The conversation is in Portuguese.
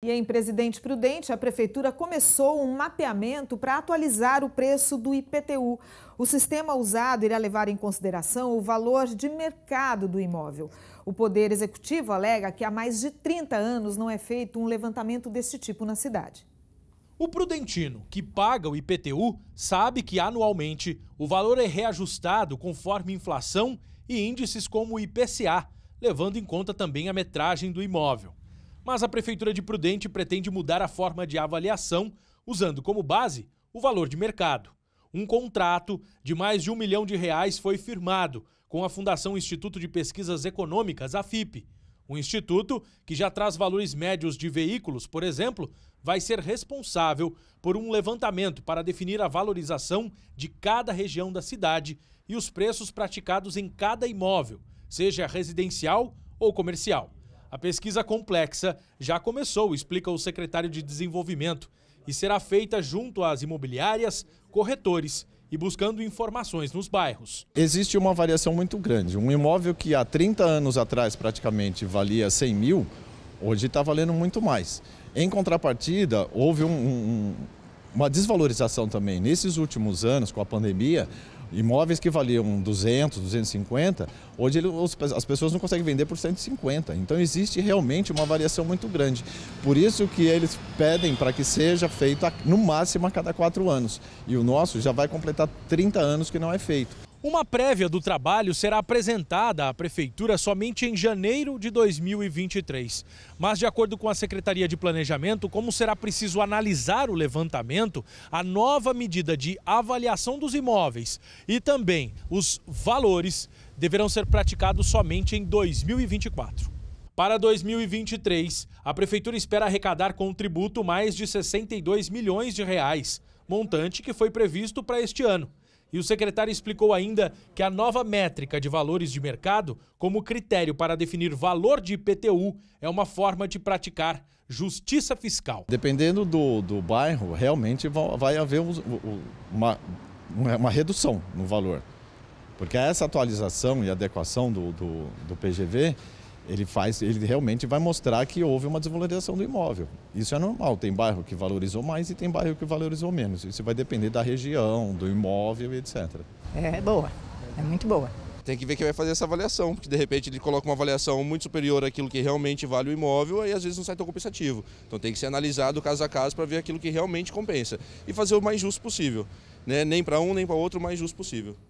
E em Presidente Prudente, a Prefeitura começou um mapeamento para atualizar o preço do IPTU. O sistema usado irá levar em consideração o valor de mercado do imóvel. O Poder Executivo alega que há mais de 30 anos não é feito um levantamento deste tipo na cidade. O prudentino que paga o IPTU sabe que anualmente o valor é reajustado conforme inflação e índices como o IPCA, levando em conta também a metragem do imóvel mas a Prefeitura de Prudente pretende mudar a forma de avaliação, usando como base o valor de mercado. Um contrato de mais de um milhão de reais foi firmado com a Fundação Instituto de Pesquisas Econômicas, a FIP. O instituto, que já traz valores médios de veículos, por exemplo, vai ser responsável por um levantamento para definir a valorização de cada região da cidade e os preços praticados em cada imóvel, seja residencial ou comercial. A pesquisa complexa já começou, explica o secretário de Desenvolvimento, e será feita junto às imobiliárias, corretores e buscando informações nos bairros. Existe uma variação muito grande. Um imóvel que há 30 anos atrás praticamente valia 100 mil, hoje está valendo muito mais. Em contrapartida, houve um, um, uma desvalorização também. Nesses últimos anos, com a pandemia, Imóveis que valiam 200, 250, hoje ele, as pessoas não conseguem vender por 150. Então existe realmente uma variação muito grande. Por isso que eles pedem para que seja feito no máximo a cada quatro anos. E o nosso já vai completar 30 anos que não é feito. Uma prévia do trabalho será apresentada à Prefeitura somente em janeiro de 2023. Mas, de acordo com a Secretaria de Planejamento, como será preciso analisar o levantamento, a nova medida de avaliação dos imóveis e também os valores deverão ser praticados somente em 2024. Para 2023, a prefeitura espera arrecadar com o tributo mais de 62 milhões de reais, montante que foi previsto para este ano. E o secretário explicou ainda que a nova métrica de valores de mercado, como critério para definir valor de IPTU, é uma forma de praticar justiça fiscal. Dependendo do, do bairro, realmente vai haver uma, uma redução no valor. Porque essa atualização e adequação do, do, do PGV ele faz, ele realmente vai mostrar que houve uma desvalorização do imóvel. Isso é normal, tem bairro que valorizou mais e tem bairro que valorizou menos. Isso vai depender da região, do imóvel, etc. É, é boa, é muito boa. Tem que ver quem vai fazer essa avaliação, porque de repente ele coloca uma avaliação muito superior àquilo que realmente vale o imóvel e às vezes não sai tão compensativo. Então tem que ser analisado caso a caso para ver aquilo que realmente compensa e fazer o mais justo possível. Né? Nem para um, nem para outro, o mais justo possível.